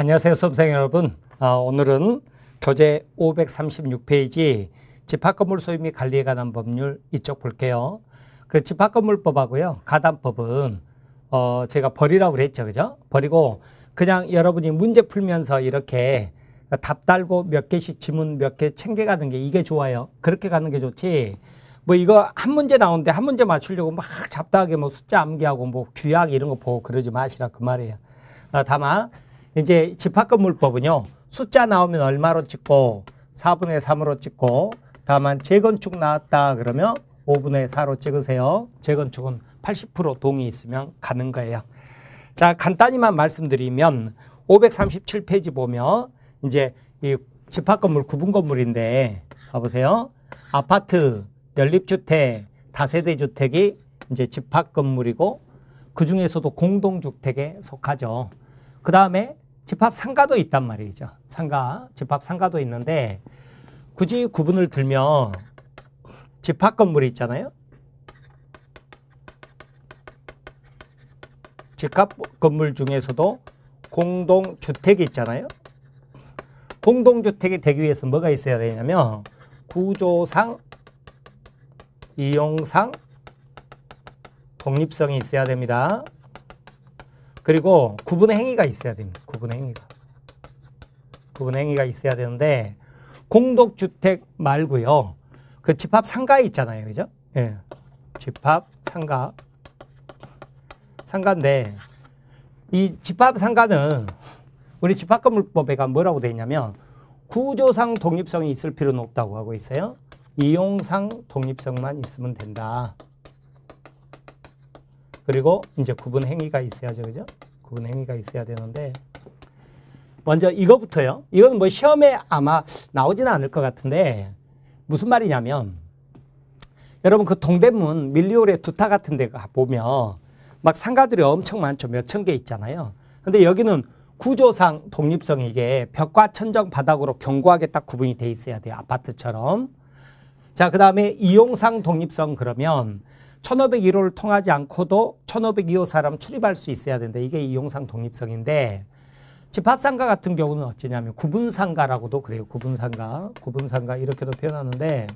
안녕하세요, 수험생 여러분. 아, 오늘은 교재 536페이지 집합건물 소유 및 관리에 관한 법률 이쪽 볼게요. 그 집합건물법하고요, 가단법은 어, 제가 버리라고 그랬죠, 그죠? 버리고 그냥 여러분이 문제 풀면서 이렇게 답 달고 몇 개씩 지문 몇 개 챙겨가는 게 이게 좋아요. 그렇게 가는 게 좋지. 뭐 이거 한 문제 나오는데 한 문제 맞추려고 막 잡다하게 뭐 숫자 암기하고 뭐 규약 이런 거 보고 그러지 마시라 그 말이에요. 아, 다만 이제 집합건물법은요. 숫자 나오면 얼마로 찍고 4분의 3으로 찍고 다만 재건축 나왔다 그러면 5분의 4로 찍으세요. 재건축은 80% 동의 있으면 가는 거예요. 자 간단히만 말씀드리면 537페이지 보면 이제 이 집합건물 구분 건물인데 봐보세요. 아파트, 연립주택, 다세대 주택이 이제 집합건물이고 그 중에서도 공동주택에 속하죠. 그 다음에 집합 상가도 있단 말이죠. 상가, 집합 상가도 있는데 굳이 구분을 들면 집합 건물이 있잖아요. 집합 건물 중에서도 공동주택이 있잖아요. 공동주택이 되기 위해서 뭐가 있어야 되냐면 구조상, 이용상, 독립성이 있어야 됩니다. 그리고 구분 행위가 있어야 됩니다. 부분행위가. 부분행위가 있어야 되는데 공동주택 말고요. 그 집합 상가 있잖아요. 그죠? 예. 집합 상가. 상가인데 이 집합 상가는 우리 집합건물법에가 뭐라고 돼 있냐면 구조상 독립성이 있을 필요는 없다고 하고 있어요. 이용상 독립성만 있으면 된다. 그리고 이제 구분 행위가 있어야죠. 그죠? 구분 행위가 있어야 되는데 먼저 이거부터요. 이건 뭐 시험에 아마 나오지는 않을 것 같은데 무슨 말이냐면 여러분 그 동대문 밀리오레 두타 같은 데 보면 막 상가들이 엄청 많죠. 몇천 개 있잖아요. 근데 여기는 구조상 독립성이 게 벽과 천정 바닥으로 견고하게 딱 구분이 돼 있어야 돼요. 아파트처럼. 자, 그 다음에 이용상 독립성 그러면 1501호를 통하지 않고도 1502호 사람 출입할 수 있어야 된다. 이게 이용상 독립성인데 집합상가 같은 경우는 어찌냐면 구분상가라고도 그래요. 구분상가, 구분상가 이렇게도 표현하는데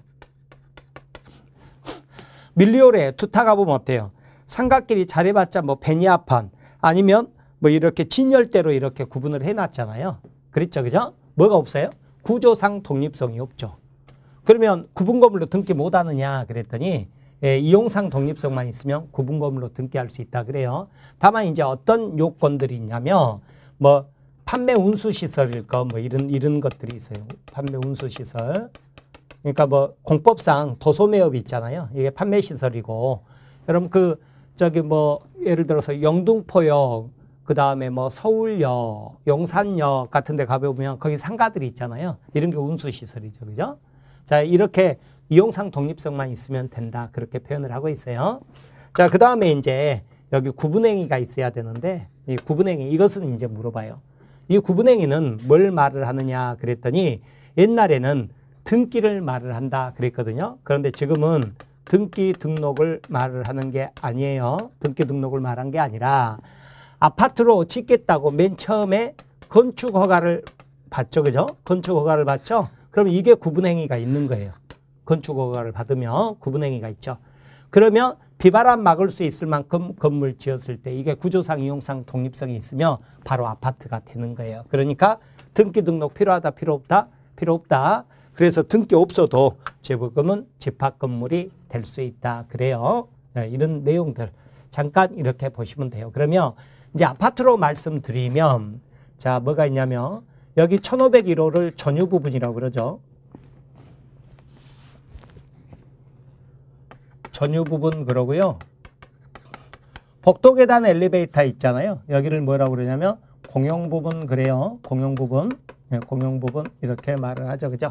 밀리오레 투타가 보면 어때요? 삼각끼리 잘해봤자 뭐 베니아판 아니면 뭐 이렇게 진열대로 이렇게 구분을 해놨잖아요. 그랬죠, 그죠? 뭐가 없어요? 구조상 독립성이 없죠. 그러면 구분 건물로 등기 못하느냐 그랬더니 예, 이용상 독립성만 있으면 구분 건물로 등기할 수 있다 그래요. 다만 이제 어떤 요건들이 있냐면 뭐 판매 운수 시설일까 뭐 이런 이런 것들이 있어요. 판매 운수 시설. 그러니까 뭐 공법상 도소 매업이 있잖아요. 이게 판매 시설이고 여러분 그 저기 뭐 예를 들어서 영등포역 그다음에 뭐 서울역, 용산역 같은 데 가보면 거기 상가들이 있잖아요. 이런 게 운수 시설이죠. 그죠? 자, 이렇게 이용상 독립성만 있으면 된다. 그렇게 표현을 하고 있어요. 자, 그다음에 이제 여기 구분행위가 있어야 되는데 이 구분행위 이것은 이제 물어봐요. 이 구분행위는 뭘 말을 하느냐 그랬더니 옛날에는 등기를 말을 한다 그랬거든요. 그런데 지금은 등기 등록을 말을 하는 게 아니에요. 등기 등록을 말한 게 아니라 아파트로 짓겠다고 맨 처음에 건축 허가를 받죠. 그죠? 건축 허가를 받죠. 그럼 이게 구분행위가 있는 거예요. 건축 허가를 받으면 구분행위가 있죠. 그러면 비바람 막을 수 있을 만큼 건물 지었을 때 이게 구조상 이용상 독립성이 있으며 바로 아파트가 되는 거예요. 그러니까 등기 등록 필요하다 필요 없다 필요 없다. 그래서 등기 없어도 재보금은 집합 건물이 될 수 있다 그래요. 네, 이런 내용들 잠깐 이렇게 보시면 돼요. 그러면 이제 아파트로 말씀드리면 자 뭐가 있냐면 여기 1501호를 전유 부분이라고 그러죠. 전유 부분 그러고요. 복도 계단 엘리베이터 있잖아요. 여기를 뭐라고 그러냐면 공용 부분 그래요. 공용 부분, 네, 공용 부분 이렇게 말을 하죠, 그죠?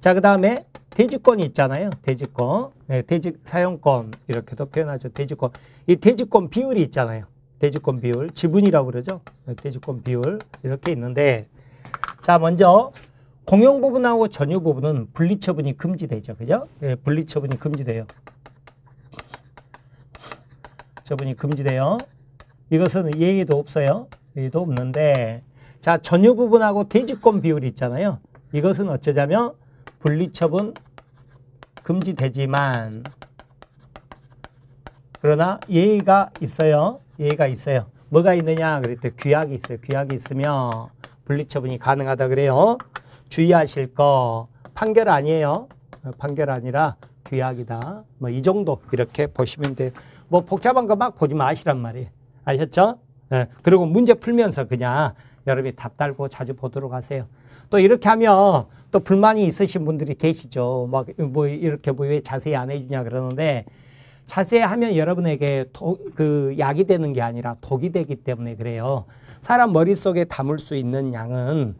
자, 그 다음에 대지권이 있잖아요. 대지권, 네, 대지 사용권 이렇게도 표현하죠. 대지권, 이 대지권 비율이 있잖아요. 대지권 비율, 지분이라고 그러죠. 네, 대지권 비율 이렇게 있는데, 자, 먼저 공용 부분하고 전유 부분은 분리처분이 금지되죠, 그죠? 네, 분리처분이 금지돼요. 저분이 금지돼요. 이것은 예의도 없어요. 예의도 없는데 자 전유 부분하고 대지권 비율이 있잖아요. 이것은 어쩌자면 분리처분 금지되지만 그러나 예의가 있어요. 예의가 있어요. 뭐가 있느냐 그랬더니 규약이 있어요. 귀약이있으면 분리처분이 가능하다 그래요. 주의하실 거 판결 아니에요. 판결 아니라 규약이다. 뭐 이 정도 이렇게 보시면 돼요. 뭐 복잡한 거 막 보지 마시란 말이에요. 아셨죠? 예. 그리고 문제 풀면서 그냥 여러분이 답 달고 자주 보도록 하세요. 또 이렇게 하면 또 불만이 있으신 분들이 계시죠. 막 뭐 이렇게 뭐왜 자세히 안 해주냐 그러는데 자세히 하면 여러분에게 도, 그 약이 되는 게 아니라 독이 되기 때문에 그래요. 사람 머릿속에 담을 수 있는 양은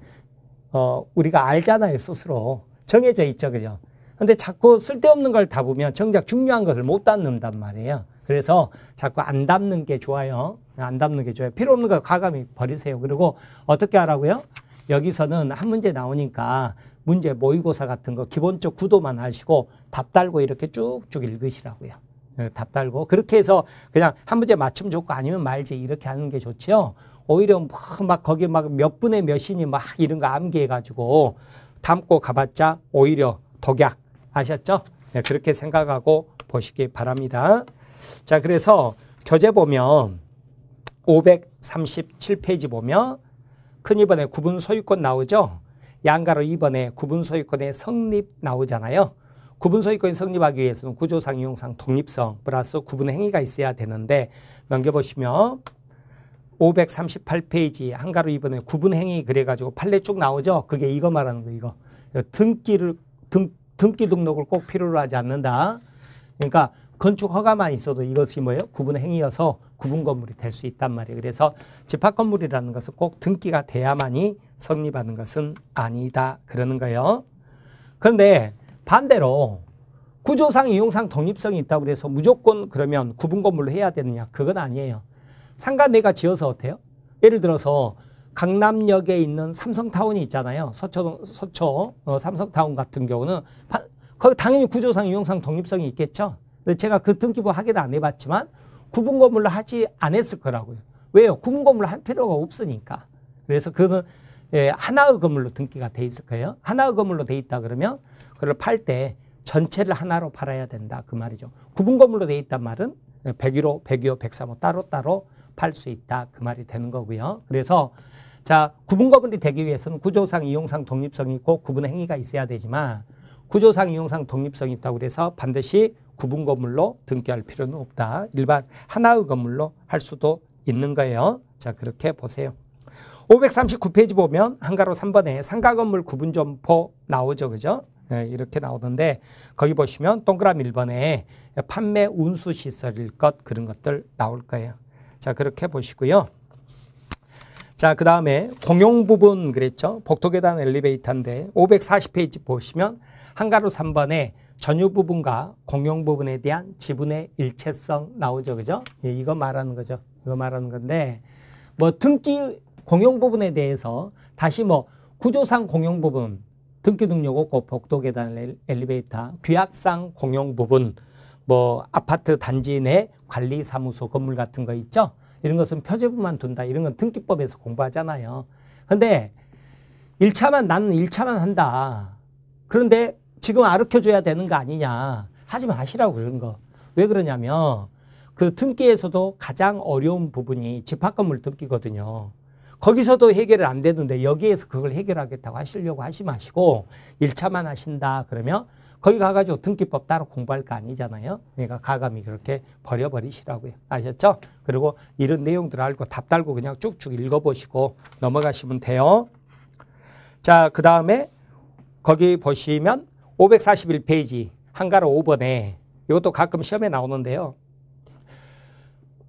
어, 우리가 알잖아요, 스스로. 정해져 있죠, 그죠? 근데 자꾸 쓸데없는 걸 담으면 정작 중요한 것을 못 담는단 말이에요. 그래서 자꾸 안 담는 게 좋아요. 안 담는 게 좋아요. 필요 없는 거 과감히 버리세요. 그리고 어떻게 하라고요? 여기서는 한 문제 나오니까 문제 모의고사 같은 거 기본적 구도만 아시고답 달고 이렇게 쭉쭉 읽으시라고요. 예, 답 달고 그렇게 해서 그냥 한 문제 맞추면 좋고 아니면 말지 이렇게 하는 게 좋지요. 오히려 뭐 막, 거기 막 몇 분의 몇이니막 이런 거 암기해가지고 담고 가봤자 오히려 독약 아셨죠? 예, 그렇게 생각하고 보시기 바랍니다. 자, 그래서 교재 보면 537페이지 보면 큰 2번에 구분 소유권 나오죠. 양가로 2번에 구분 소유권의 성립 나오잖아요. 구분 소유권이 성립하기 위해서는 구조상, 이용상, 독립성 플러스 구분 행위가 있어야 되는데 넘겨보시면 538페이지 한가로 이번에 구분 행위 그래가지고 판례 쭉 나오죠. 그게 이거 말하는 거 이거. 등기를 등 등기 등록을 꼭 필요로 하지 않는다. 그러니까 건축 허가만 있어도 이것이 뭐예요? 구분 행위여서 구분 건물이 될 수 있단 말이에요. 그래서 집합 건물이라는 것은 꼭 등기가 돼야만이 성립하는 것은 아니다. 그러는 거예요. 그런데 반대로 구조상 이용상 독립성이 있다고 그래서 무조건 그러면 구분 건물로 해야 되느냐? 그건 아니에요. 상가 내가 지어서 어때요? 예를 들어서 강남역에 있는 삼성타운이 있잖아요. 서초, 서초 어, 삼성타운 같은 경우는 바, 거기 당연히 구조상 이용상 독립성이 있겠죠. 제가 그 등기부 확인 안 해봤지만 구분 건물로 하지 않았을 거라고요. 왜요? 구분 건물로 할 필요가 없으니까. 그래서 그는 예, 하나의 건물로 등기가 돼 있을 거예요. 하나의 건물로 돼 있다 그러면 그걸 팔 때 전체를 하나로 팔아야 된다 그 말이죠. 구분 건물로 돼 있단 말은 101호, 102호, 103호 따로따로 팔 수 있다 그 말이 되는 거고요. 그래서 자, 구분 건물이 되기 위해서는 구조상, 이용상 독립성이 있고 구분 행위가 있어야 되지만 구조상, 이용상 독립성이 있다고 그래서 반드시 구분 건물로 등기할 필요는 없다. 일반 하나의 건물로 할 수도 있는 거예요. 자 그렇게 보세요. 539페이지 보면 한가로 3번에 상가 건물 구분 점포 나오죠. 그죠? 네, 이렇게 나오던데 거기 보시면 동그라미 1번에 판매 운수 시설일 것 그런 것들 나올 거예요. 자 그렇게 보시고요. 자, 그 다음에 공용 부분 그랬죠. 복도계단 엘리베이터인데 540페이지 보시면 한가로 3번에 전유 부분과 공용 부분에 대한 지분의 일체성 나오죠. 그죠? 예, 이거 말하는 거죠. 이거 말하는 건데 뭐 등기 공용 부분에 대해서 다시 뭐 구조상 공용 부분 등기 등록 없고 복도 계단 엘리베이터 규약상 공용 부분 뭐 아파트 단지 내 관리 사무소 건물 같은 거 있죠. 이런 것은 표제부만 둔다. 이런 건 등기법에서 공부하잖아요. 근데 1차만 나는 1차만 한다. 그런데 지금 아르켜줘야 되는 거 아니냐. 하지 마시라고 그런 거. 왜 그러냐면 그 등기에서도 가장 어려운 부분이 집합건물 등기거든요. 거기서도 해결을 안 되는데 여기에서 그걸 해결하겠다고 하시려고 하시 마시고 1차만 하신다 그러면 거기 가가지고 등기법 따로 공부할 거 아니잖아요. 그러니까 가감이 그렇게 버려버리시라고요. 아셨죠? 그리고 이런 내용들 알고 답 달고 그냥 쭉쭉 읽어보시고 넘어가시면 돼요. 자, 그 다음에 거기 보시면 541페이지 한가로 5번에 이것도 가끔 시험에 나오는데요.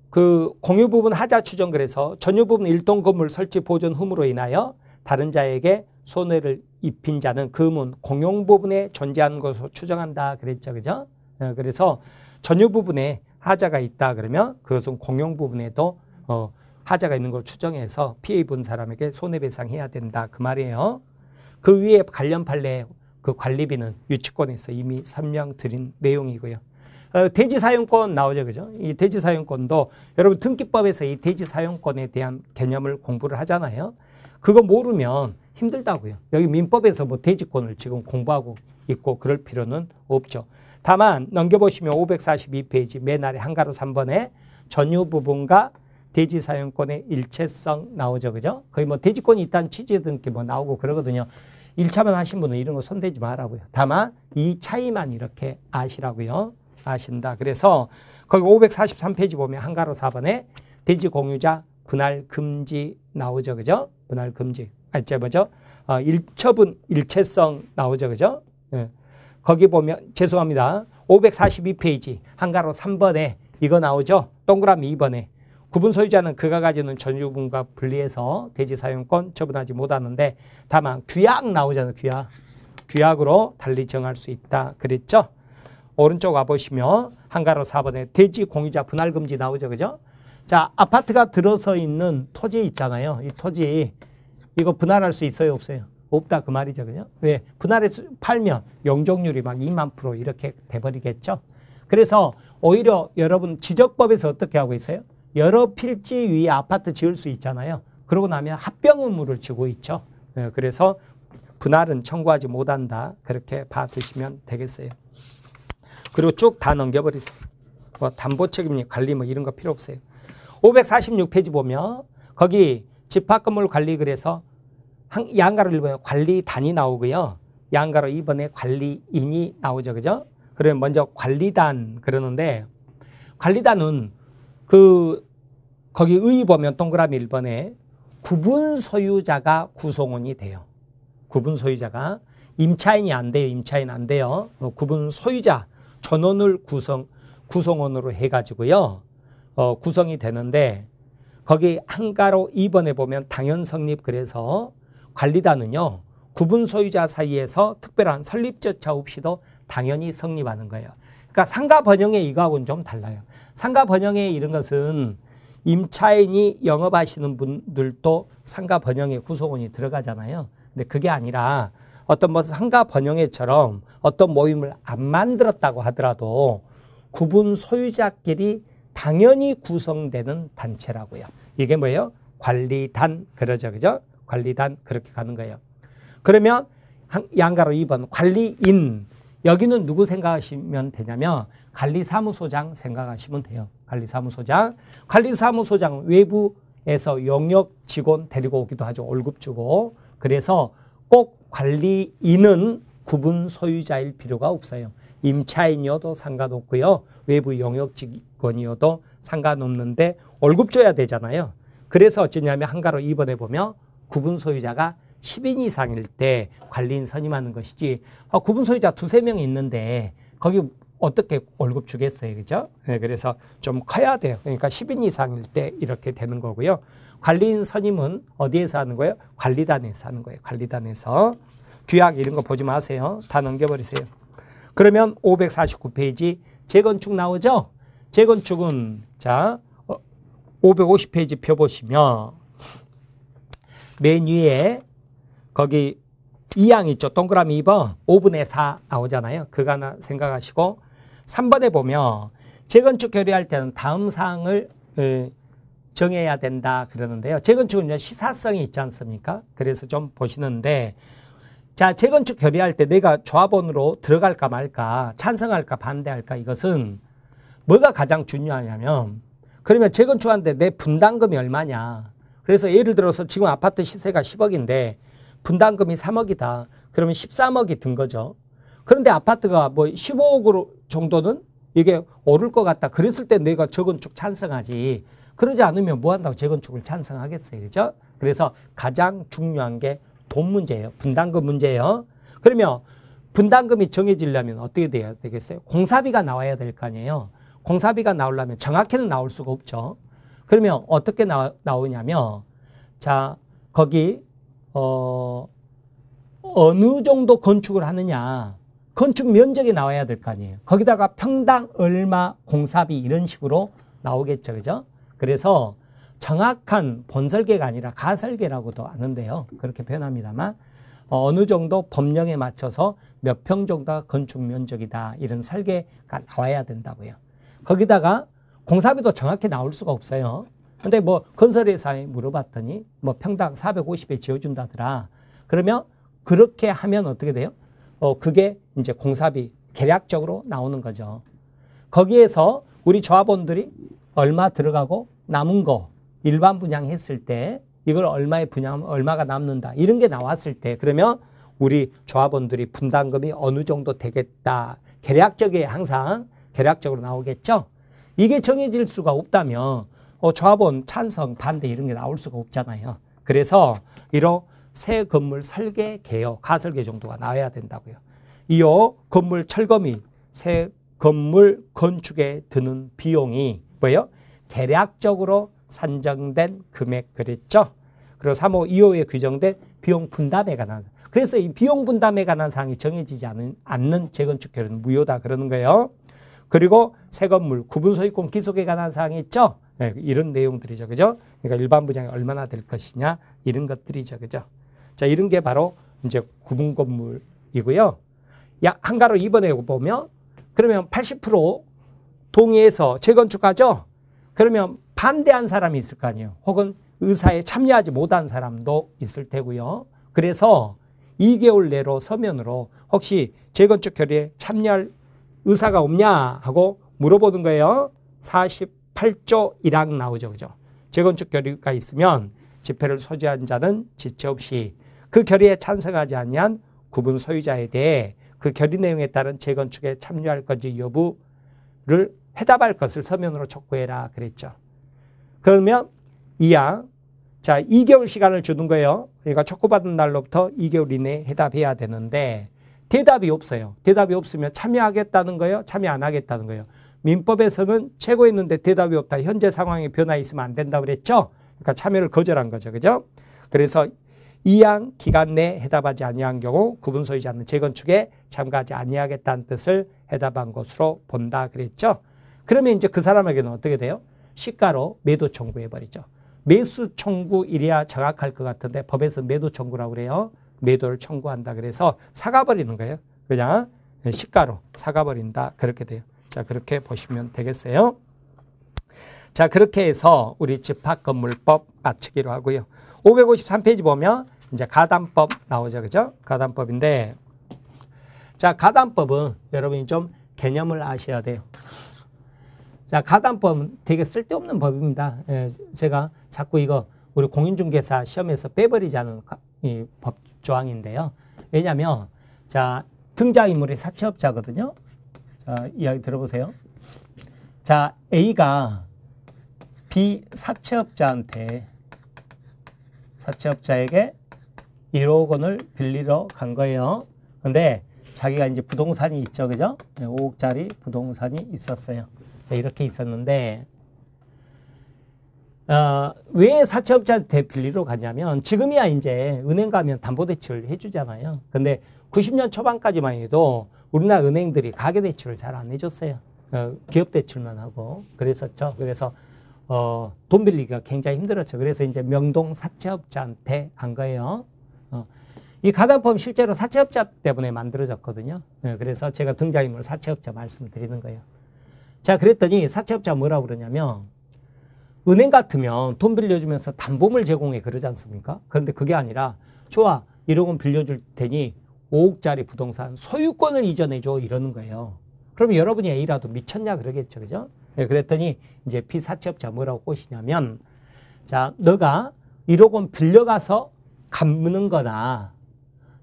그 공유 부분 하자 추정 그래서 전유 부분 일동 건물 설치 보존 흠으로 인하여 다른 자에게 손해를 입힌 자는 금은 그 공용 부분에 존재한 것으로 추정한다 그랬죠. 그죠? 어, 그래서 전유 부분에 하자가 있다 그러면 그것은 공용 부분에도 어, 하자가 있는 걸 추정해서 피해 입은 사람에게 손해배상해야 된다 그 말이에요. 그 위에 관련 판례 그 관리비는 유치권에서 이미 설명드린 내용이고요. 어, 대지 사용권 나오죠, 그죠? 이 대지 사용권도 여러분 등기법에서 이 대지 사용권에 대한 개념을 공부를 하잖아요. 그거 모르면 힘들다고요. 여기 민법에서 뭐 대지권을 지금 공부하고 있고 그럴 필요는 없죠. 다만 넘겨보시면 542페이지 맨아래 한가로 3번에 전유 부분과 대지 사용권의 일체성 나오죠, 그죠? 거의 뭐 대지권이 있다는 취지 등기 뭐 나오고 그러거든요. 1차만 하신 분은 이런 거 손대지 말라고요. 다만 이 차이만 이렇게 아시라고요. 아신다. 그래서 거기 543페이지 보면 한가로 4번에 대지 공유자 분할 금지 나오죠. 그죠? 분할 금지. 알제 뭐죠? 어, 일처분 일체성 나오죠. 그죠? 예. 거기 보면 죄송합니다. 542페이지 한가로 3번에 이거 나오죠. 동그라미 2번에 구분 소유자는 그가 가지는 전유분과 분리해서 대지 사용권 처분하지 못하는데 다만 규약 나오잖아요. 규약. 규약으로 달리 정할 수 있다. 그랬죠? 오른쪽 와보시면 한가로 4번에 대지 공유자 분할 금지 나오죠. 그죠? 자, 아파트가 들어서 있는 토지 있잖아요. 이 토지 이거 분할할 수 있어요, 없어요? 없다 그 말이죠. 그죠? 왜? 분할해서 팔면 용적률이 막 2만 프로 이렇게 돼 버리겠죠. 그래서 오히려 여러분 지적법에서 어떻게 하고 있어요? 여러 필지 위에 아파트 지을 수 있잖아요. 그러고 나면 합병 의무를 지고 있죠. 네, 그래서 분할은 청구하지 못한다. 그렇게 봐두시면 되겠어요. 그리고 쭉 다 넘겨버리세요. 뭐 담보책임이 관리 뭐 이런 거 필요 없어요. 546페이지 보면 거기 집합건물 관리 그래서 양가로 1번에 관리단이 나오고요. 양가로 2번에 관리인이 나오죠. 그죠? 그러면 먼저 관리단 그러는데 관리단은 그 거기 의 보면 동그라미 1번에 구분 소유자가 구성원이 돼요. 구분 소유자가 임차인이 안 돼요. 임차인 안 돼요. 어, 구분 소유자 전원을 구성 구성원으로 해가지고요. 어, 구성이 되는데 거기 한가로 2번에 보면 당연 성립 그래서 관리단은요. 구분 소유자 사이에서 특별한 설립 절차 없이도 당연히 성립하는 거예요. 그러니까 상가 번영의 이거하고는 좀 달라요. 상가 번영의 이런 것은 임차인이 영업하시는 분들도 상가 번영의 구성원이 들어가잖아요. 근데 그게 아니라 어떤 뭐 상가 번영회처럼 어떤 모임을 안 만들었다고 하더라도 구분 소유자끼리 당연히 구성되는 단체라고요. 이게 뭐예요? 관리단 그러죠. 그죠? 관리단 그렇게 가는 거예요. 그러면 양가로 2번 관리인 여기는 누구 생각하시면 되냐면 관리사무소장 생각하시면 돼요. 관리사무소장. 관리사무소장 외부에서 영역 직원 데리고 오기도 하죠. 월급 주고. 그래서 꼭 관리인은 구분 소유자일 필요가 없어요. 임차인이어도 상관없고요. 외부 영역 직원이어도 상관없는데 월급 줘야 되잖아요. 그래서 어쩌냐면 한가로 입원해 보면 구분 소유자가 10인 이상일 때 관리인 선임하는 것이지 아, 구분 소유자 두세 명 있는데 거기 어떻게 월급 주겠어요. 그죠? 네, 그래서 좀 커야 돼요. 그러니까 10인 이상일 때 이렇게 되는 거고요. 관리인 선임은 어디에서 하는 거예요? 관리단에서 하는 거예요. 관리단에서. 규약 이런 거 보지 마세요. 다 넘겨버리세요. 그러면 549페이지 재건축 나오죠? 재건축은 자 550페이지 어, 펴 보시면 맨 위에 거기 2항 있죠. 동그라미 2번 5분의 4 나오잖아요. 그거 하나 생각하시고 3번에 보면 재건축 결의할 때는 다음 사항을 정해야 된다 그러는데요. 재건축은 시사성이 있지 않습니까? 그래서 좀 보시는데 자 재건축 결의할 때 내가 조합원으로 들어갈까 말까 찬성할까 반대할까 이것은 뭐가 가장 중요하냐면 그러면 재건축하는데 내 분담금이 얼마냐 그래서 예를 들어서 지금 아파트 시세가 10억인데 분담금이 3억이다 그러면 13억이 든 거죠 그런데 아파트가 뭐 15억 정도는 이게 오를 것 같다. 그랬을 때 내가 재건축 찬성하지. 그러지 않으면 뭐 한다고 재건축을 찬성하겠어요. 그죠? 그래서 가장 중요한 게 돈 문제예요. 분담금 문제예요. 그러면 분담금이 정해지려면 어떻게 돼야 되겠어요? 공사비가 나와야 될 거 아니에요. 공사비가 나오려면 정확히는 나올 수가 없죠. 그러면 어떻게 나, 나오냐면 자 거기 어 어느 정도 건축을 하느냐 건축 면적이 나와야 될 거 아니에요. 거기다가 평당 얼마 공사비 이런 식으로 나오겠죠. 그죠? 그래서 정확한 본설계가 아니라 가설계라고도 하는데요 그렇게 표현합니다만 어, 어느 정도 법령에 맞춰서 몇 평 정도가 건축 면적이다. 이런 설계가 나와야 된다고요. 거기다가 공사비도 정확히 나올 수가 없어요. 근데 뭐 건설회사에 물어봤더니 뭐 평당 450에 지어준다더라. 그러면 그렇게 하면 어떻게 돼요? 어, 그게 이제 공사비 계략적으로 나오는 거죠. 거기에서 우리 조합원들이 얼마 들어가고 남은 거 일반 분양했을 때 이걸 얼마에 분양 얼마가 남는다 이런 게 나왔을 때 그러면 우리 조합원들이 분담금이 어느 정도 되겠다 계략적에 항상 계략적으로 나오겠죠. 이게 정해질 수가 없다면 어, 조합원 찬성 반대 이런 게 나올 수가 없잖아요. 그래서 이런 새 건물 설계 개혁 가설개 정도가 나와야 된다고요. 이어 건물 철거 및 새 건물 건축에 드는 비용이 뭐예요? 대략적으로 산정된 금액 그랬죠. 그리고 3호 2호에 규정된 비용 분담에 관한 그래서 이 비용 분담에 관한 사항이 정해지지 않은, 않는 재건축 결은 무효다 그러는 거예요. 그리고 새 건물 구분 소유권 기속에 관한 사항이 있죠. 네, 이런 내용들이죠. 그죠? 그러니까 일반 분양이 얼마나 될 것이냐 이런 것들이죠. 그죠? 자, 이런 게 바로 이제 구분 건물이고요. 야, 한가로 입번에 보면 그러면 80% 동의해서 재건축하죠. 그러면 반대한 사람이 있을 거 아니에요. 혹은 의사에 참여하지 못한 사람도 있을 테고요. 그래서 2개월 내로 서면으로 혹시 재건축 결의에 참여할 의사가 없냐 하고 물어보는 거예요. 48조 1항 나오죠. 그죠? 재건축 결의가 있으면 집회를 소지한 자는 지체 없이 그 결의에 찬성하지 않냐한 구분 소유자에 대해 그 결의 내용에 따른 재건축에 참여할 건지 여부를 해답할 것을 서면으로 촉구해라 그랬죠. 그러면 이양 자 2개월 시간을 주는 거예요. 그러니까 촉구받은 날로부터 2개월 이내에 해답해야 되는데 대답이 없어요. 대답이 없으면 참여하겠다는 거예요. 참여 안 하겠다는 거예요. 민법에서는 최고였는데 대답이 없다. 현재 상황에 변화 있으면 안 된다 고 그랬죠. 그러니까 참여를 거절한 거죠. 그죠? 그래서 이양 기간 내에 해답하지 아니한 경우 구분 소유자는 재건축에 참가하지 아니하겠다는 뜻을 해답한 것으로 본다 그랬죠. 그러면 이제 그 사람에게는 어떻게 돼요? 시가로 매도 청구해버리죠. 매수 청구 이래야 정확할 것 같은데 법에서 매도 청구라고 그래요. 매도를 청구한다 그래서 사가버리는 거예요. 그냥 시가로 사가버린다 그렇게 돼요. 자 그렇게 보시면 되겠어요. 자 그렇게 해서 우리 집합건물법 마치기로 하고요. 553페이지 보면 이제 가담법 나오죠. 그죠? 가담법인데 자, 가단법은 여러분이 좀 개념을 아셔야 돼요. 자, 가단법 은 되게 쓸데없는 법입니다. 예, 제가 자꾸 이거 우리 공인중개사 시험에서 빼버리자는 이법 조항인데요. 왜냐하면 자 등장인물이 사채업자거든요. 자, 이야기 들어보세요. 자 A가 B 사채업자한테 사채업자에게 1억 원을 빌리러 간 거예요. 근데 자기가 이제 부동산이 있죠. 그죠? 5억짜리 부동산이 있었어요. 자, 이렇게 있었는데 어, 왜 사채업자한테 빌리러 가냐면 지금이야 이제 은행 가면 담보대출 해주잖아요. 근데 90년 초반까지만 해도 우리나라 은행들이 가계대출을 잘 안 해줬어요. 어, 기업대출만 하고 그랬었죠. 그래서 어, 돈 빌리기가 굉장히 힘들었죠. 그래서 이제 명동 사채업자한테 간 거예요. 어, 이 가담법 실제로 사채업자 때문에 만들어졌거든요. 예, 그래서 제가 등장인물 사채업자 말씀을 드리는 거예요. 자, 그랬더니 사채업자 뭐라고 그러냐면 은행 같으면 돈 빌려주면서 담보물 제공해 그러지 않습니까? 그런데 그게 아니라 좋아, 1억 원 빌려줄 테니 5억짜리 부동산 소유권을 이전해줘 이러는 거예요. 그럼 여러분이 A라도 미쳤냐 그러겠죠. 그죠? 네, 그랬더니 이제 피사채업자 뭐라고 꼬시냐면 자, 너가 1억 원 빌려가서 갚는 거나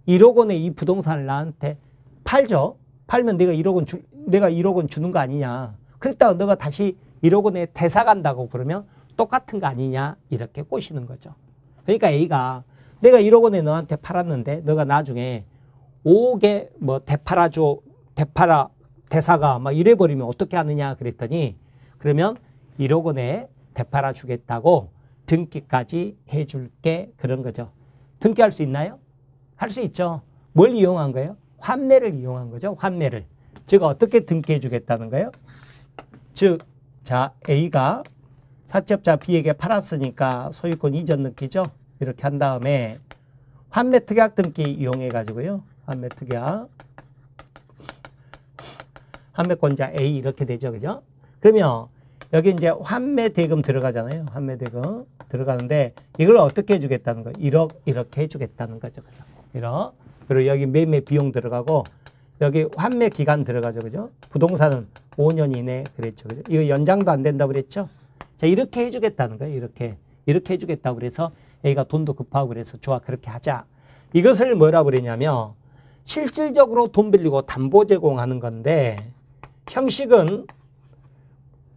1억 원에 이 부동산을 나한테 팔죠. 팔면 내가 1억 원 주, 내가 1억 원 주는 거 아니냐. 그랬다가 너가 다시 1억 원에 대사 간다고 그러면 똑같은 거 아니냐. 이렇게 꼬시는 거죠. 그러니까 A가 내가 1억 원에 너한테 팔았는데 너가 나중에 5억에 뭐 대팔아줘, 대팔아, 대사가 막 이래버리면 어떻게 하느냐 그랬더니 그러면 1억 원에 대팔아 주겠다고 등기까지 해줄게 그런 거죠. 등기할 수 있나요? 할수 있죠. 뭘 이용한 거예요? 환매를 이용한 거죠. 환매를. 즉 어떻게 등기해 주겠다는 거예요? 즉, 자 A가 사채업자 B에게 팔았으니까 소유권 이전 등기죠. 이렇게 한 다음에 환매 특약 등기 이용해 가지고요. 환매 특약 환매권자 A 이렇게 되죠. 그죠? 그러면 여기 이제 환매 대금 들어가잖아요. 환매 대금 들어가는데 이걸 어떻게 해주겠다는 거예요? 1억 이렇게 해주겠다는 거죠. 그죠? 이런 그리고 여기 매매 비용 들어가고 여기 환매 기간 들어가죠. 그죠? 부동산은 5년 이내 그랬죠. 그죠? 이거 연장도 안 된다 그랬죠? 자, 이렇게 해주겠다는 거예요. 이렇게. 이렇게 해주겠다 그래서 애가 돈도 급하고 그래서 좋아. 그렇게 하자. 이것을 뭐라 그랬냐면 실질적으로 돈 빌리고 담보 제공하는 건데 형식은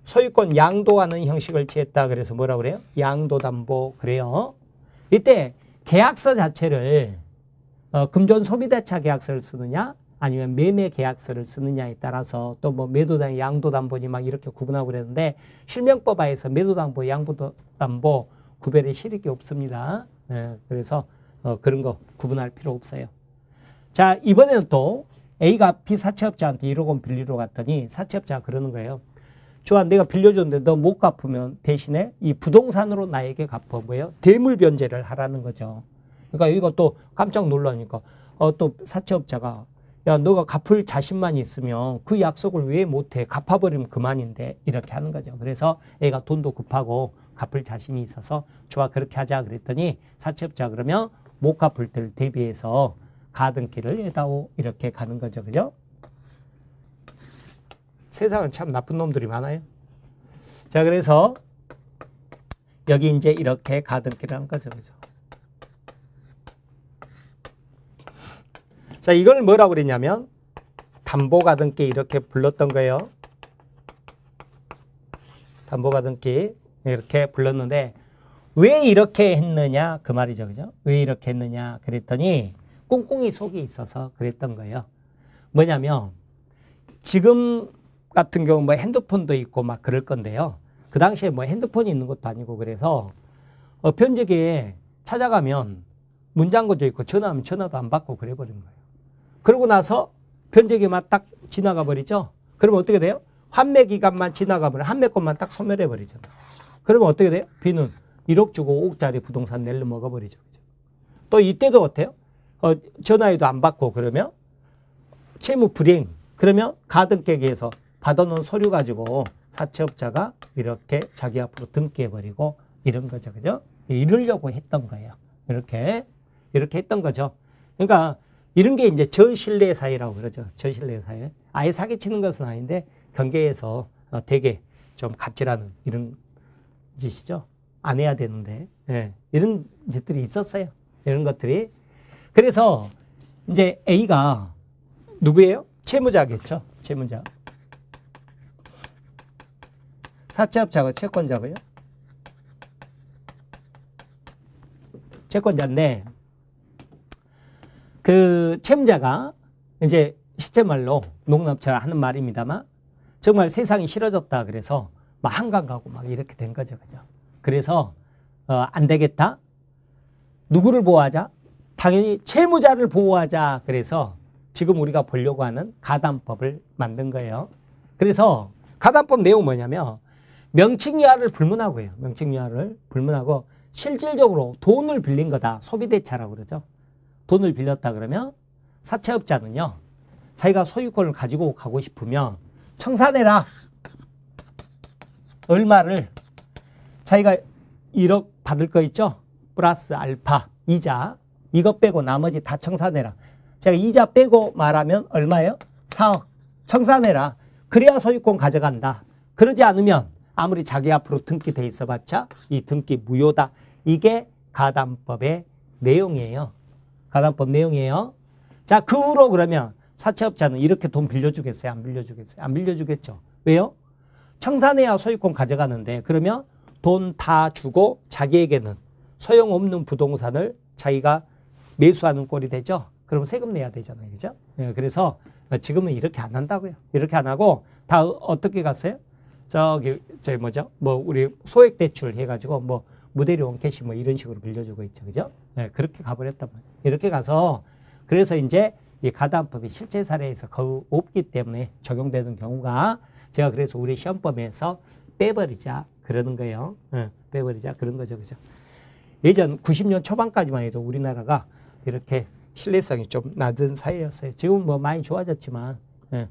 소유권 양도하는 형식을 취했다. 그래서 뭐라 그래요? 양도담보 그래요. 이때 계약서 자체를 어, 금전 소비대차 계약서를 쓰느냐 아니면 매매 계약서를 쓰느냐에 따라서 또 뭐 매도당 양도담보니 막 이렇게 구분하고 그랬는데 실명법화에서 매도담보 양도담보 구별의 실익이 없습니다. 네, 그래서 어, 그런 거 구분할 필요 없어요. 자 이번에는 또 A가 B 사채업자한테 1억 원 빌리러 갔더니 사채업자가 그러는 거예요. 주아 내가 빌려줬는데 너 못 갚으면 대신에 이 부동산으로 나에게 갚아 뭐예요? 대물 변제를 하라는 거죠. 그러니까 이거 또 깜짝 놀라니까 어, 또 사채업자가 야 너가 갚을 자신만 있으면 그 약속을 왜 못해 갚아버리면 그만인데 이렇게 하는 거죠. 그래서 애가 돈도 급하고 갚을 자신이 있어서 좋아 그렇게 하자 그랬더니 사채업자 그러면 못 갚을 때를 대비해서 가등기를 해다오 이렇게 가는 거죠. 그죠? 세상은 참 나쁜 놈들이 많아요. 자 그래서 여기 이제 이렇게 가등기라는 거죠. 그죠? 자, 이걸 뭐라고 그랬냐면 담보가등기 이렇게 불렀던 거예요. 담보가등기 이렇게 불렀는데 왜 이렇게 했느냐 그 말이죠. 그죠? 왜 이렇게 했느냐 그랬더니 꿍꿍이 속이 있어서 그랬던 거예요. 뭐냐면 지금 같은 경우 뭐 핸드폰도 있고 막 그럴 건데요. 그 당시에 뭐 핸드폰이 있는 것도 아니고 그래서 어, 편지기에 찾아가면 문장고조 있고 전화하면 전화도 안 받고 그래 버린 거예요. 그러고 나서 변제기만 딱 지나가 버리죠. 그러면 어떻게 돼요? 환매 기간만 지나가 버려. 환매권만 딱 소멸해 버리죠. 그러면 어떻게 돼요? B는 1억 주고 5억짜리 부동산 낼려 먹어 버리죠. 또 이때도 어때요? 어, 전화에도 안 받고 그러면 채무 불행 그러면 가등객에서 받아놓은 서류 가지고 사채업자가 이렇게 자기 앞으로 등기버리고 이런 거죠. 그죠? 이러려고 했던 거예요. 이렇게, 이렇게 했던 거죠. 그러니까 이런 게 이제 전실내 사회라고 그러죠. 전실내 사회. 아예 사기치는 것은 아닌데 경계에서 어, 되게 좀 갑질하는 이런 짓이죠. 안 해야 되는데 예. 이런 짓들이 있었어요. 이런 것들이 그래서 이제 A가 누구예요? 채무자겠죠. 채무자. 사채업자가 채권자고요. 채권자인데 그 채무자가 이제 시체 말로 농납체가 하는 말입니다만 정말 세상이 싫어졌다 그래서 막 한강 가고 막 이렇게 된 거죠. 그죠? 그래서 어, 안 되겠다. 누구를 보호하자? 당연히 채무자를 보호하자. 그래서 지금 우리가 보려고 하는 가담법을 만든 거예요. 그래서 가담법 내용 뭐냐면 명칭유화를 불문하고 해요. 명칭유화를 불문하고 실질적으로 돈을 빌린 거다. 소비대차라고 그러죠. 돈을 빌렸다 그러면 사채업자는요. 자기가 소유권을 가지고 가고 싶으면 청산해라. 얼마를 자기가 1억 받을 거 있죠? 플러스 알파 이자 이거 빼고 나머지 다 청산해라. 제가 이자 빼고 말하면 얼마예요? 4억. 청산해라. 그래야 소유권 가져간다. 그러지 않으면 아무리 자기 앞으로 등기 돼 있어봤자 이 등기 무효다. 이게 가담법의 내용이에요. 가산법 내용이에요. 자, 그 후로 그러면 사채업자는 이렇게 돈 빌려주겠어요? 안 빌려주겠어요? 안 빌려주겠죠. 왜요? 청산해야 소유권 가져가는데 그러면 돈 다 주고 자기에게는 소용없는 부동산을 자기가 매수하는 꼴이 되죠. 그럼 세금 내야 되잖아요. 그죠? 네, 그래서 지금은 이렇게 안 한다고요. 이렇게 안 하고 다 어떻게 갔어요? 저기 저기 뭐죠? 뭐 우리 소액 대출 해가지고 뭐 무대리온 캐시 뭐 이런 식으로 빌려주고 있죠. 그죠? 네, 그렇게 가버렸단 말이에요. 이렇게 가서 그래서 이제 이가다법이 실제 사례에서 거의 없기 때문에 적용되는 경우가 제가 그래서 우리 시험범에서 빼버리자 그러는 거예요. 네, 빼버리자 그런 거죠. 그죠? 예전 90년 초반까지만 해도 우리나라가 이렇게 신뢰성이 좀 낮은 사회였어요. 지금 뭐 많이 좋아졌지만 예.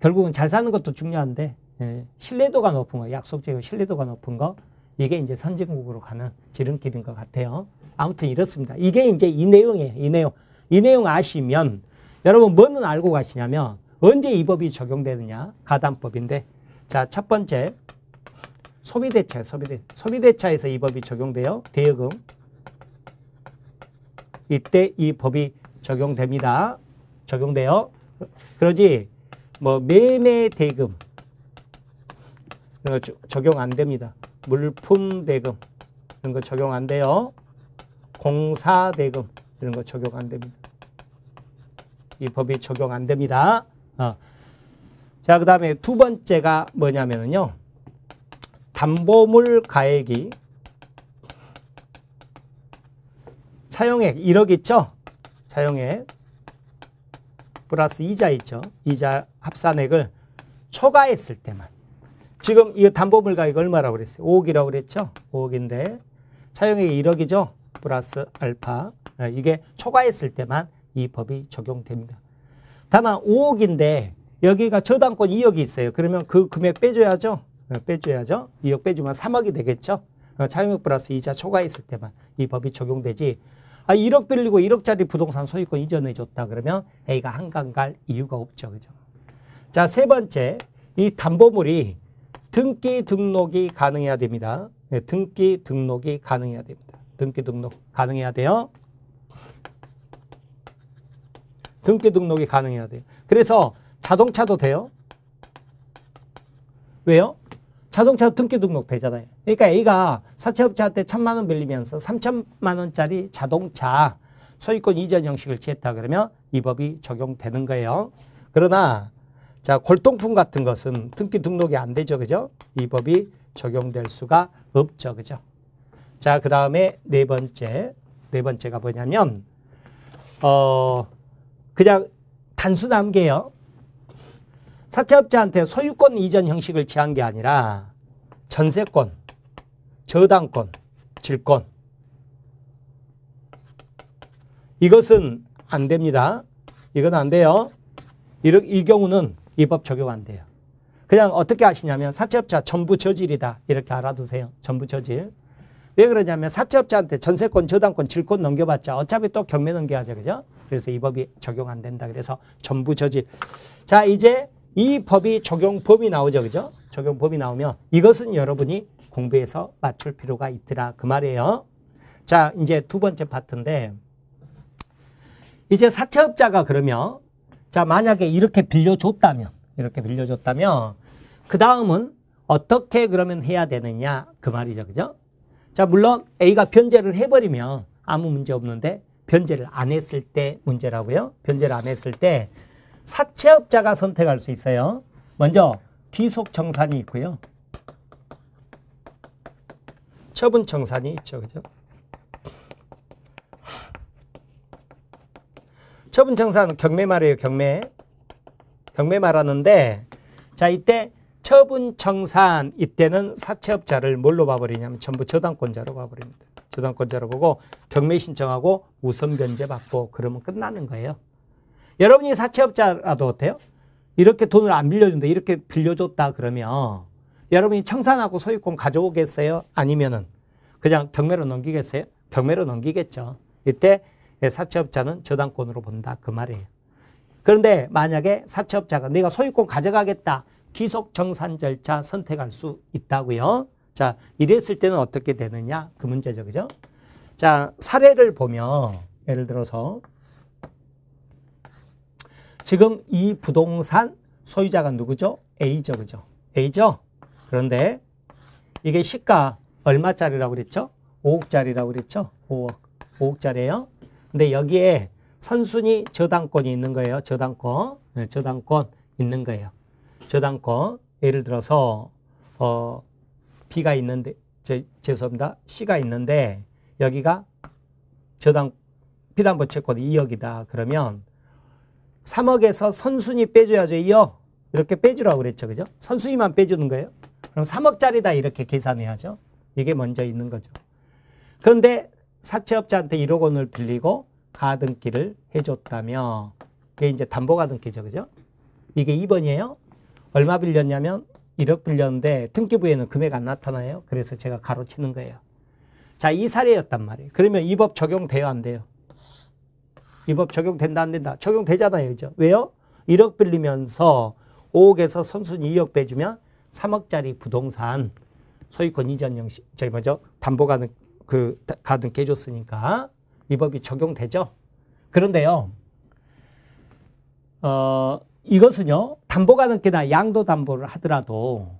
결국은 잘 사는 것도 중요한데 예. 신뢰도가 높은 거, 약속 제고 신뢰도가 높은 거 이게 이제 선진국으로 가는 지름길인 것 같아요. 아무튼 이렇습니다. 이게 이제 이 내용이에요. 이 내용. 이 내용 아시면 여러분 뭐는 알고 가시냐면 언제 이 법이 적용되느냐? 가담법인데 자, 첫 번째 소비대차, 소비대 소비대차에서 이 법이 적용돼요. 대여금. 이때 이 법이 적용됩니다. 적용돼요. 그러지 뭐 매매 대금 이런 거 적용 안 됩니다. 물품 대금 이런 거 적용 안 돼요. 공사 대금 이런 거 적용 안 됩니다. 이 법이 적용 안 됩니다. 어. 자, 그 다음에 두 번째가 뭐냐면요. 담보물 가액이 차용액 1억 있죠? 차용액 플러스 이자 있죠? 이자 합산액을 초과했을 때만 지금 이 담보물가액 얼마라고 그랬어요? 5억이라고 그랬죠? 5억인데 차용액이 1억이죠? 플러스 알파. 네, 이게 초과했을 때만 이 법이 적용됩니다. 다만 5억인데 여기가 저당권 2억이 있어요. 그러면 그 금액 빼줘야죠? 네, 빼줘야죠. 2억 빼주면 3억이 되겠죠? 어, 차용액 플러스 이자 초과했을 때만 이 법이 적용되지 아, 1억 빌리고 1억짜리 부동산 소유권 이전해 줬다 그러면 A가 한강 갈 이유가 없죠. 그죠? 자, 세 번째. 이 담보물이 등기 등록이 가능해야 됩니다. 네, 등기 등록이 가능해야 됩니다. 등기 등록 가능해야 돼요. 등기 등록이 가능해야 돼요. 그래서 자동차도 돼요. 왜요? 자동차 등기 등록 되잖아요. 그러니까 A가 사채업자한테 천만 원 빌리면서 삼천만 원짜리 자동차 소유권 이전 형식을 취했다 그러면 이 법이 적용되는 거예요. 그러나 자, 골동품 같은 것은 등기 등록이 안 되죠. 그죠? 이 법이 적용될 수가 없죠. 그죠? 자, 그 다음에 네 번째. 네 번째가 뭐냐면, 어, 그냥 단순한 게요. 사채업자한테 소유권 이전 형식을 취한 게 아니라 전세권, 저당권, 질권. 이것은 안 됩니다. 이건 안 돼요. 이, 경우는 이법 적용 안 돼요. 그냥 어떻게 아시냐면 사채업자 전부 저질이다 이렇게 알아두세요. 전부 저질. 왜 그러냐면 사채업자한테 전세권, 저당권, 질권 넘겨봤자 어차피 또 경매 넘겨야죠. 그죠? 그래서 이 법이 적용 안 된다. 그래서 전부 저질. 자 이제 이 법이 적용법이 나오죠. 그죠? 적용법이 나오면 이것은 여러분이 공부해서 맞출 필요가 있더라. 그 말이에요. 자 이제 두 번째 파트인데 이제 사채업자가 그러면 자, 만약에 이렇게 빌려줬다면, 이렇게 빌려줬다면, 그 다음은 어떻게 그러면 해야 되느냐, 그 말이죠. 그죠? 자, 물론 A가 변제를 해버리면 아무 문제 없는데, 변제를 안 했을 때 문제라고요. 변제를 안 했을 때, 사채업자가 선택할 수 있어요. 먼저, 귀속 청산이 있고요. 처분 청산이 있죠. 그죠? 처분 청산 경매 말이에요. 경매. 경매 말하는데 자 이때 처분 청산 이때는 사채업자를 뭘로 봐버리냐면 전부 저당권자로 봐버립니다. 저당권자로 보고 경매 신청하고 우선 변제 받고 그러면 끝나는 거예요. 여러분이 사채업자라도 어때요? 이렇게 돈을 안 빌려준다 이렇게 빌려줬다 그러면 여러분이 청산하고 소유권 가져오겠어요? 아니면은 그냥 경매로 넘기겠어요? 경매로 넘기겠죠. 이때 예, 사채업자는 저당권으로 본다 그 말이에요. 그런데 만약에 사채업자가 내가 소유권 가져가겠다. 기속 정산 절차 선택할 수 있다고요. 자, 이랬을 때는 어떻게 되느냐? 그 문제죠. 그죠? 자, 사례를 보면 예를 들어서 지금 이 부동산 소유자가 누구죠? A죠. 그죠? A죠? 그런데 이게 시가 얼마짜리라고 그랬죠? 5억짜리라고 그랬죠? 5억. 5억짜리예요. 근데 여기에 선순위 저당권이 있는 거예요. 저당권. 네, 저당권 있는 거예요. 저당권. 예를 들어서 어 B가 있는데 제, 죄송합니다. C가 있는데 여기가 저당 피담보채권 2억이다. 그러면 3억에서 선순위 빼줘야죠. 2억. 이렇게 빼주라고 그랬죠. 그죠? 선순위만 빼주는 거예요. 그럼 3억짜리다. 이렇게 계산해야죠. 이게 먼저 있는 거죠. 그런데 사채업자한테 1억 원을 빌리고 가등기를 해줬다며 이게 이제 담보가등기죠. 그죠? 이게 2번이에요. 얼마 빌렸냐면 1억 빌렸는데 등기부에는 금액 안 나타나요. 그래서 제가 가로치는 거예요. 자, 이 사례였단 말이에요. 그러면 이 법 적용돼요? 안 돼요? 이 법 적용된다? 안 된다? 적용되잖아요. 그죠? 왜요? 1억 빌리면서 5억에서 선순위 2억 빼주면 3억짜리 부동산 소유권 이전 형식, 저기 뭐죠? 담보가능 그 가등케 해줬으니까 이 법이 적용되죠. 그런데요. 어, 이것은요. 담보 가등케나 양도 담보를 하더라도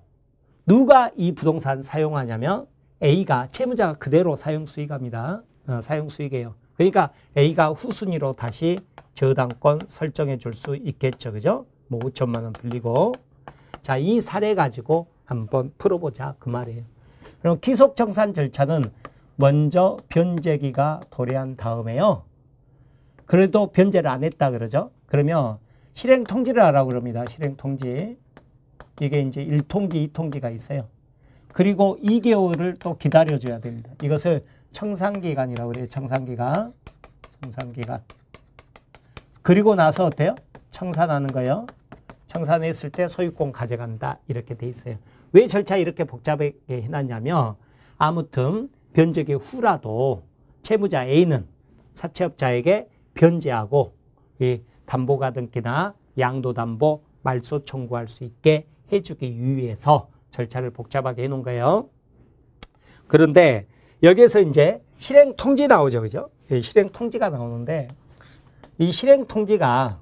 누가 이 부동산 사용하냐면 A가 채무자가 그대로 사용 수익합니다. 어, 사용 수익이에요. 그러니까 A가 후순위로 다시 저당권 설정해 줄 수 있겠죠. 그죠? 뭐 5천만 원 빌리고 자, 이 사례 가지고 한번 풀어보자 그 말이에요. 그럼 기속청산 절차는 먼저 변제기가 도래한 다음에요. 그래도 변제를 안 했다 그러죠. 그러면 실행 통지를 하라고 그럽니다. 실행 통지. 이게 이제 1통지, 2통지가 있어요. 그리고 2개월을 또 기다려줘야 됩니다. 이것을 청산기간이라고 그래요. 청산기간. 청산기간. 그리고 나서 어때요? 청산하는 거요 청산했을 때 소유권 가져간다. 이렇게 돼 있어요. 왜 절차 이렇게 복잡하게 해놨냐면 아무튼 변제기 후라도 채무자 A는 사채업자에게 변제하고 이 담보가등기나 양도담보 말소 청구할 수 있게 해주기 위해서 절차를 복잡하게 해놓은 거예요. 그런데 여기에서 이제 실행 통지 나오죠. 그죠? 예, 실행 통지가 나오는데 이 실행 통지가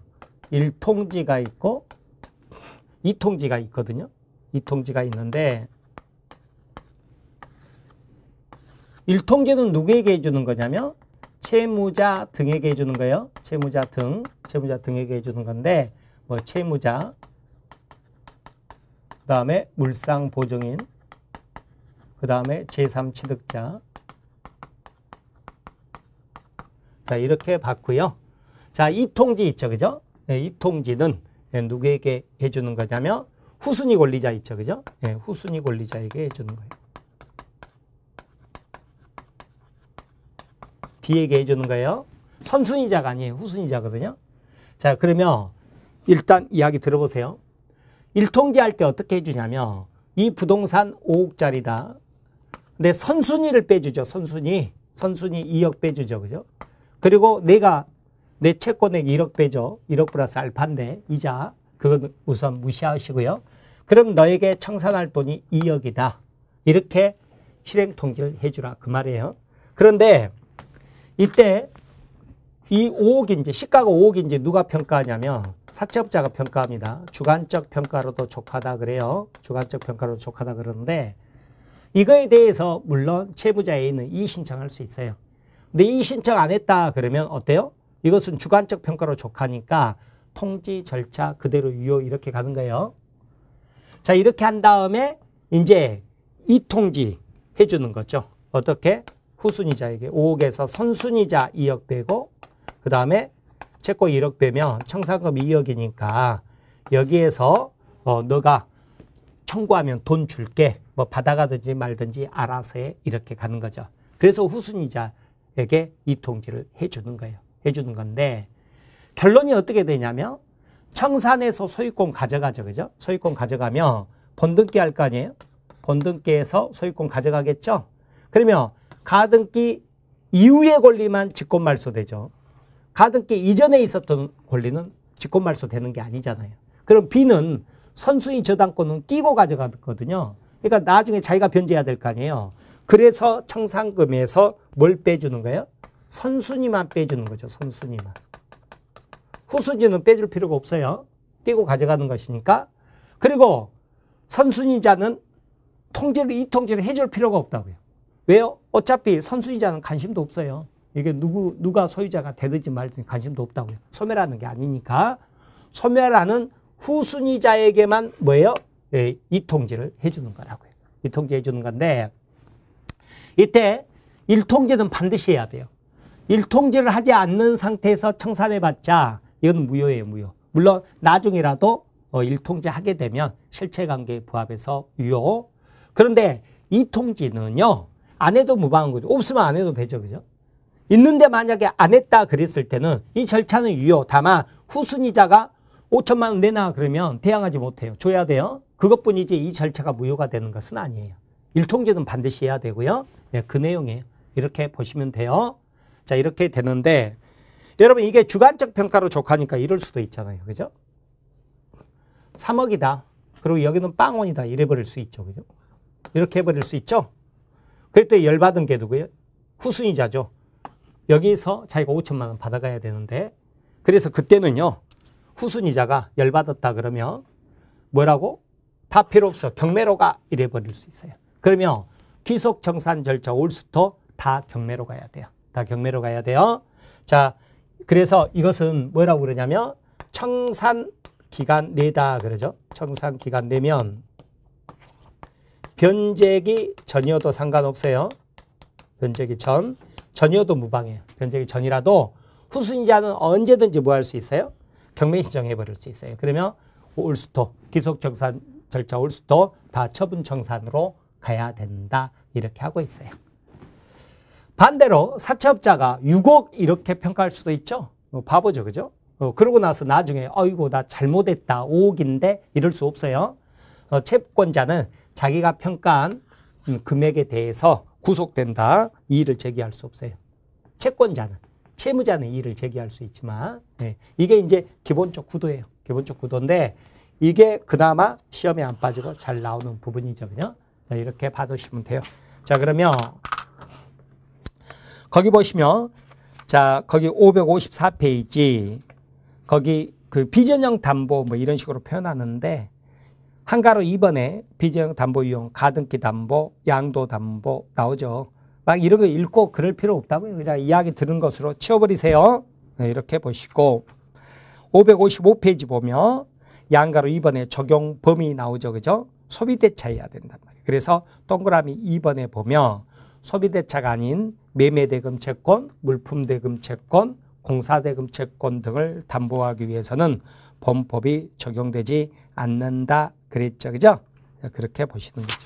1통지가 있고 2통지가 있거든요. 2통지가 있는데 일통제는 누구에게 해주는 거냐면 채무자 등에게 해주는 거예요. 채무자 등, 채무자 등에게 해주는 건데 뭐 채무자, 그 다음에 물상 보증인, 그 다음에 제3취득자. 자 이렇게 봤고요. 자 이통지 있죠, 그죠? 네, 예, 이통지는 예, 누구에게 해주는 거냐면 후순위 권리자 있죠, 그죠? 네, 후순위 권리자에게 해주는 거예요. B에게 해주는 거예요. 선순위자가 아니에요. 후순위자거든요. 자, 그러면 일단 이야기 들어보세요. 일통제할 때 어떻게 해주냐면 이 부동산 5억짜리다. 근데 선순위를 빼주죠. 선순위. 선순위 2억 빼주죠. 그죠? 그리고 내가 내 채권액 1억 빼죠. 1억 플러스 알파인데 이자. 그건 우선 무시하시고요. 그럼 너에게 청산할 돈이 2억이다. 이렇게 실행 통지를 해주라 그 말이에요. 그런데 이때 이 5억이 이 시가가 5억이 이 누가 평가하냐면 사채업자가 평가합니다. 주관적 평가로도 족하다 그래요. 주관적 평가로 족하다 그러는데 이거에 대해서 물론 채무자 A는 이 신청할 수 있어요. 근데 이 신청 안 했다 그러면 어때요? 이것은 주관적 평가로 족하니까 통지 절차 그대로 유효 이렇게 가는 거예요. 자 이렇게 한 다음에 이제 이 통지 해주는 거죠. 어떻게? 후순위자에게 5억에서 선순위자 2억 빼고 그 다음에 채권 1억 빼면 청산금 2억이니까 여기에서 어, 너가 청구하면 돈 줄게 뭐 받아가든지 말든지 알아서 해 이렇게 가는 거죠. 그래서 후순위자에게 이 통지를 해주는 거예요. 해주는 건데 결론이 어떻게 되냐면 청산에서 소유권 가져가죠. 그죠? 소유권 가져가면 본등기할 거 아니에요? 본등기에서 소유권 가져가겠죠? 그러면 가등기 이후의 권리만 직권 말소되죠. 가등기 이전에 있었던 권리는 직권 말소되는 게 아니잖아요. 그럼 B는 선순위 저당권은 끼고 가져갔거든요. 그러니까 나중에 자기가 변제해야 될 거 아니에요. 그래서 청산금에서 뭘 빼주는 거예요? 선순위만 빼주는 거죠. 선순위만. 후순위는 빼줄 필요가 없어요. 끼고 가져가는 것이니까. 그리고 선순위자는 통제를 이 통제를 해줄 필요가 없다고요. 왜요? 어차피 선수이자는 관심도 없어요. 이게 누구, 누가 소유자가 되든지 말든지 관심도 없다고요. 소멸하는 게 아니니까. 소멸하는 후순위자에게만 뭐예요? 예, 이통제를 해주는 거라고요. 이통제 해주는 건데, 이때 일통제는 반드시 해야 돼요. 일통제를 하지 않는 상태에서 청산해봤자, 이건 무효예요, 무효. 물론, 나중이라도 어, 일통제 하게 되면 실체관계에 부합해서 유효. 그런데 이통제는요, 안 해도 무방한 거죠. 없으면 안 해도 되죠. 그죠? 있는데 만약에 안 했다 그랬을 때는 이 절차는 유효. 다만 후순위자가 5천만 원 내놔 그러면 대항하지 못해요. 줘야 돼요. 그것뿐이지 이 절차가 무효가 되는 것은 아니에요. 일통제는 반드시 해야 되고요. 네, 그 내용이에요. 이렇게 보시면 돼요. 자, 이렇게 되는데 여러분 이게 주관적 평가로 족하니까 이럴 수도 있잖아요. 그죠? 3억이다. 그리고 여기는 빵원이다. 이래 버릴 수 있죠. 그죠? 이렇게 해 버릴 수 있죠? 그랬더니 열받은 게 누구예요? 후순위자죠. 여기서 자기가 5천만 원 받아가야 되는데 그래서 그때는요. 후순위자가 열받았다 그러면 뭐라고? 다 필요 없어. 경매로 가. 이래버릴 수 있어요. 그러면 기속청산 절차 올수토다 경매로 가야 돼요. 다 경매로 가야 돼요. 자, 그래서 이것은 뭐라고 그러냐면 청산 기간 내다 그러죠. 청산 기간 내면 변제기 전이어도 상관없어요. 변제기 전. 전이어도 무방해요. 변제기 전이라도 후순자는 언제든지 뭐 할 수 있어요? 경매 신청해버릴 수 있어요. 그러면 올수토 기속정산 절차 올수토다 처분청산으로 가야 된다. 이렇게 하고 있어요. 반대로 사채업자가 6억 이렇게 평가할 수도 있죠. 어, 바보죠. 그죠? 어, 그러고 나서 나중에 어이고 나 잘못했다. 5억인데 이럴 수 없어요. 어, 채권자는 자기가 평가한 금액에 대해서 구속된다. 이의를 제기할 수 없어요. 채권자는 채무자는 이의를 제기할 수 있지만 네. 이게 이제 기본적 구도예요. 기본적 구도인데 이게 그나마 시험에 안 빠지고 잘 나오는 부분이죠든요 이렇게 받으시면 돼요. 자 그러면 거기 보시면 자 거기 554페이지 거기 그 비전형 담보 뭐 이런 식으로 표현하는데 한가로 2번에 비정 담보 이용, 가등기 담보, 양도 담보 나오죠. 막 이런 거 읽고 그럴 필요 없다고요. 그냥 이야기 들은 것으로 치워버리세요. 네, 이렇게 보시고 555페이지 보면 양가로 2번에 적용 범위 나오죠. 그죠? 소비대차 해야 된단 말이에요. 그래서 동그라미 2번에 보면 소비대차가 아닌 매매대금 채권, 물품대금 채권, 공사대금 채권 등을 담보하기 위해서는 범법이 적용되지 않는다 그랬죠. 그죠? 그렇게 보시는 거죠.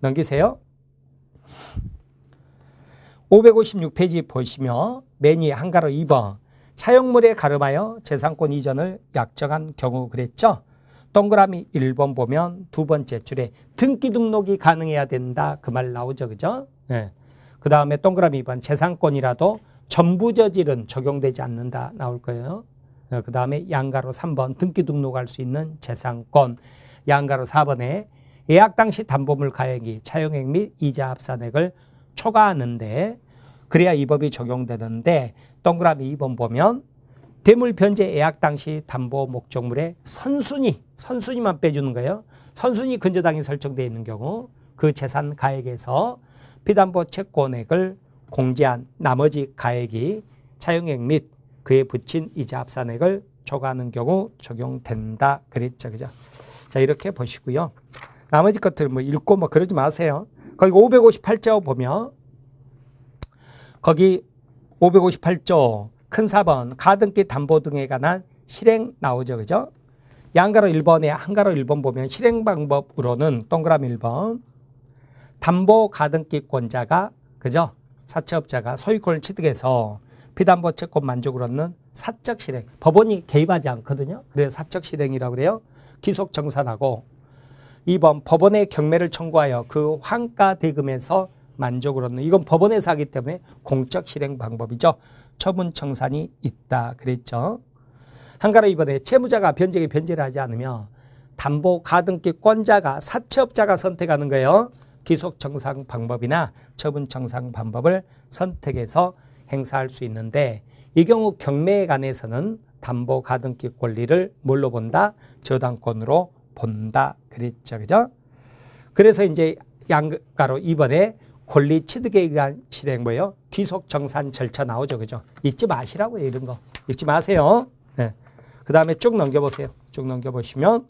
넘기세요. 556페이지 보시며 매니 한가로 2번 차용물에 가름하여 재산권 이전을 약정한 경우 그랬죠. 동그라미 1번 보면 두 번째 줄에 등기 등록이 가능해야 된다. 그 말 나오죠. 그죠? 네. 그 다음에 동그라미 2번 재산권이라도 전부 저질은 적용되지 않는다. 나올 거예요. 네, 그 다음에 양가로 3번 등기 등록할 수 있는 재산권. 양가로 4번에 예약 당시 담보물 가액이 차용액 및 이자 합산액을 초과하는데 그래야 이 법이 적용되는데 동그라미 2번 보면 대물 변제 예약 당시 담보 목적물의 선순위, 선순위만 빼주는 거예요. 선순위 근저당이 설정되어 있는 경우 그 재산 가액에서 피담보 채권액을 공제한 나머지 가액이 차용액 및 그에 붙인 이자 합산액을 초과하는 경우 적용된다 그랬죠. 그죠? 자, 이렇게 보시고요. 나머지 것들 뭐 읽고 뭐 그러지 마세요. 거기 558조 보면 거기 558조 큰 4번 가등기 담보 등에 관한 실행 나오죠. 그죠? 양가로 1번에 한가로 1번 보면 실행 방법으로는 동그라미 1번 담보 가등기권자가 그죠? 사채업자가 소유권을 취득해서 피담보 채권 만족으로는 사적 실행 법원이 개입하지 않거든요. 그래서 사적 실행이라고 그래요. 기속 정산하고 2번 법원에 경매를 청구하여 그 환가 대금에서 만족을 얻는 이건 법원에서 하기 때문에 공적 실행 방법이죠. 처분 청산이 있다 그랬죠. 한가로 이번에 채무자가 변제기 변제를 하지 않으며 담보 가등기권자가 사채업자가 선택하는 거예요. 기속 정산 방법이나 처분 정산 방법을 선택해서 행사할 수 있는데 이 경우 경매에 관해서는 담보 가등기 권리를 뭘로 본다? 저당권으로 본다 그랬죠. 그죠? 그래서 이제 양가로 이번에 권리 취득에 의한 실행 뭐예요? 귀속 정산 절차 나오죠. 그죠? 잊지 마시라고요. 이런 거. 잊지 마세요. 네. 예. 그 다음에 쭉 넘겨보세요. 쭉 넘겨보시면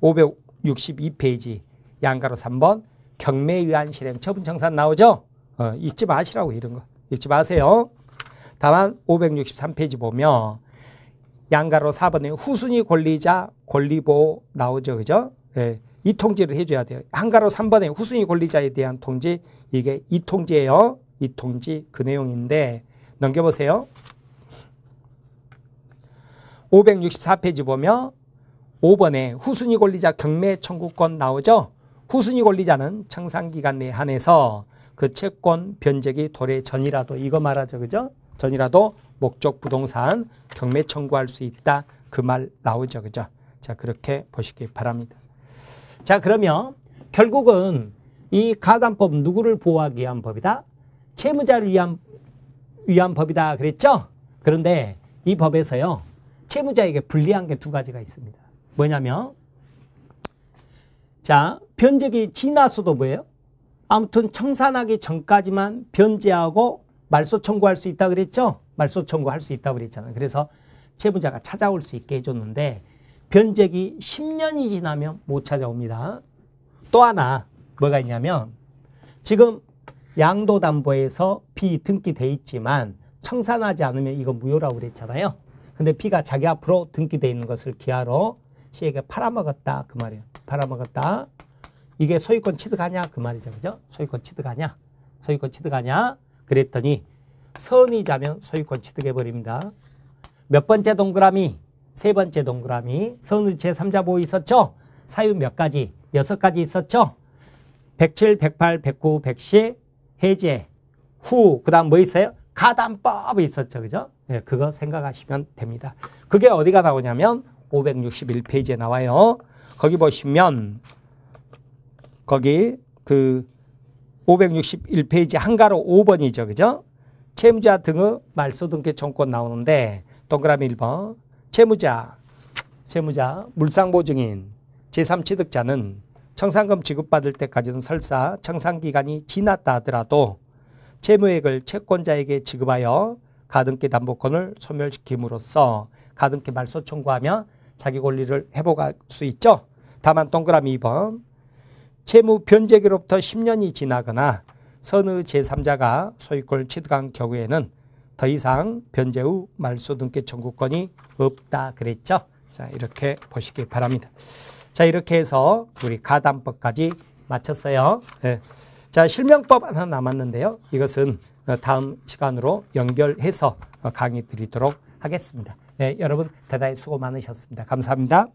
562페이지 양가로 3번 경매에 의한 실행 처분 정산 나오죠? 어, 잊지 마시라고 이런 거. 잊지 마세요. 다만 563페이지 보면 양가로 4번에 후순위 권리자 권리보호 나오죠. 그죠? 예. 이통지를 해줘야 돼요. 한가로 3번에 후순위 권리자에 대한 통지 이게 이 통지예요. 이 통지 그 내용인데 넘겨보세요. 564페이지 보면 5번에 후순위 권리자 경매 청구권 나오죠. 후순위 권리자는 청산기간 내 한해서 그 채권 변제기 도래 전이라도 이거 말하죠. 그죠? 전이라도 목적 부동산 경매 청구할 수 있다. 그 말 나오죠. 그죠? 자, 그렇게 보시기 바랍니다. 자, 그러면 결국은 이 가담법 누구를 보호하기 위한 법이다? 채무자를 위한, 위한 법이다. 그랬죠? 그런데 이 법에서요. 채무자에게 불리한 게 두 가지가 있습니다. 뭐냐면 자, 변적이 지나서도 뭐예요? 아무튼 청산하기 전까지만 변제하고 말소 청구할 수 있다 그랬죠? 말소 청구할 수 있다고 그랬잖아요. 그래서 채무자가 찾아올 수 있게 해줬는데 변제기 10년이 지나면 못 찾아옵니다. 또 하나 뭐가 있냐면 지금 양도담보에서 비 등기돼 있지만 청산하지 않으면 이거 무효라고 그랬잖아요. 근데 비가 자기 앞으로 등기돼 있는 것을 기하로 C에게 팔아먹었다 그 말이에요. 팔아먹었다. 이게 소유권 취득하냐 그 말이죠. 그죠? 소유권 취득하냐? 소유권 취득하냐? 그랬더니 선이자면 소유권 취득해버립니다. 몇 번째 동그라미? 세 번째 동그라미. 선의 제3자 보호 있었죠? 사유 몇 가지? 여섯 가지 있었죠? 107, 108, 109, 110, 해제, 후, 그 다음 뭐 있어요? 가담법이 있었죠. 그죠? 네, 그거 생각하시면 됩니다. 그게 어디가 나오냐면 561페이지에 나와요. 거기 보시면 거기 그 561페이지 한가로 5번이죠. 그죠? 채무자 등의 말소등기 정권 나오는데 동그라미 1번 채무자 채무자 물상보증인 제3취득자는 청산금 지급받을 때까지는 설사 청산기간이 지났다 하더라도 채무액을 채권자에게 지급하여 가등기 담보권을 소멸시킴으로써 가등기 말소 청구하며 자기 권리를 회복할 수 있죠. 다만 동그라미 2번 채무 변제기로부터 10년이 지나거나 선의 제3자가 소유권을 취득한 경우에는 더 이상 변제 후 말소 등기 청구권이 없다 그랬죠. 자 이렇게 보시기 바랍니다. 자 이렇게 해서 우리 가담법까지 마쳤어요. 네. 자 실명법 하나 남았는데요. 이것은 어, 다음 시간으로 연결해서 어, 강의 드리도록 하겠습니다. 네, 여러분 대단히 수고 많으셨습니다. 감사합니다.